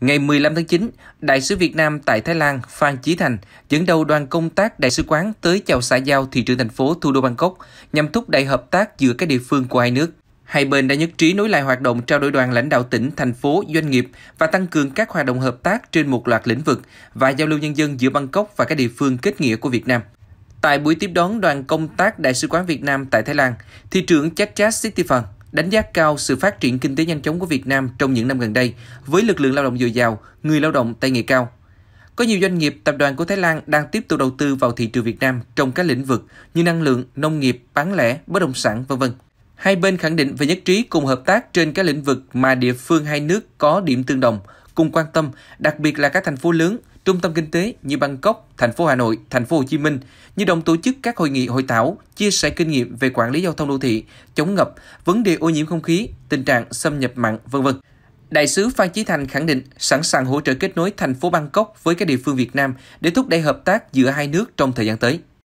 Ngày 15 tháng 9, Đại sứ Việt Nam tại Thái Lan Phan Chí Thành dẫn đầu đoàn công tác Đại sứ quán tới chào xã giao thị trưởng thành phố thủ đô Bangkok nhằm thúc đẩy hợp tác giữa các địa phương của hai nước. Hai bên đã nhất trí nối lại hoạt động trao đổi đoàn lãnh đạo tỉnh, thành phố, doanh nghiệp và tăng cường các hoạt động hợp tác trên một loạt lĩnh vực và giao lưu nhân dân giữa Bangkok và các địa phương kết nghĩa của Việt Nam. Tại buổi tiếp đón đoàn công tác Đại sứ quán Việt Nam tại Thái Lan, thị trưởng Chachas Sittifan đánh giá cao sự phát triển kinh tế nhanh chóng của Việt Nam trong những năm gần đây với lực lượng lao động dồi dào, người lao động tay nghề cao. Có nhiều doanh nghiệp, tập đoàn của Thái Lan đang tiếp tục đầu tư vào thị trường Việt Nam trong các lĩnh vực như năng lượng, nông nghiệp, bán lẻ, bất động sản, v.v. Hai bên khẳng định và nhất trí cùng hợp tác trên các lĩnh vực mà địa phương hai nước có điểm tương đồng, cùng quan tâm, đặc biệt là các thành phố lớn trung tâm kinh tế như Bangkok, thành phố Hà Nội, thành phố Hồ Chí Minh, như đồng tổ chức các hội nghị hội thảo, chia sẻ kinh nghiệm về quản lý giao thông đô thị, chống ngập, vấn đề ô nhiễm không khí, tình trạng xâm nhập mặn, v.v Đại sứ Phan Chí Thành khẳng định sẵn sàng hỗ trợ kết nối thành phố Bangkok với các địa phương Việt Nam để thúc đẩy hợp tác giữa hai nước trong thời gian tới.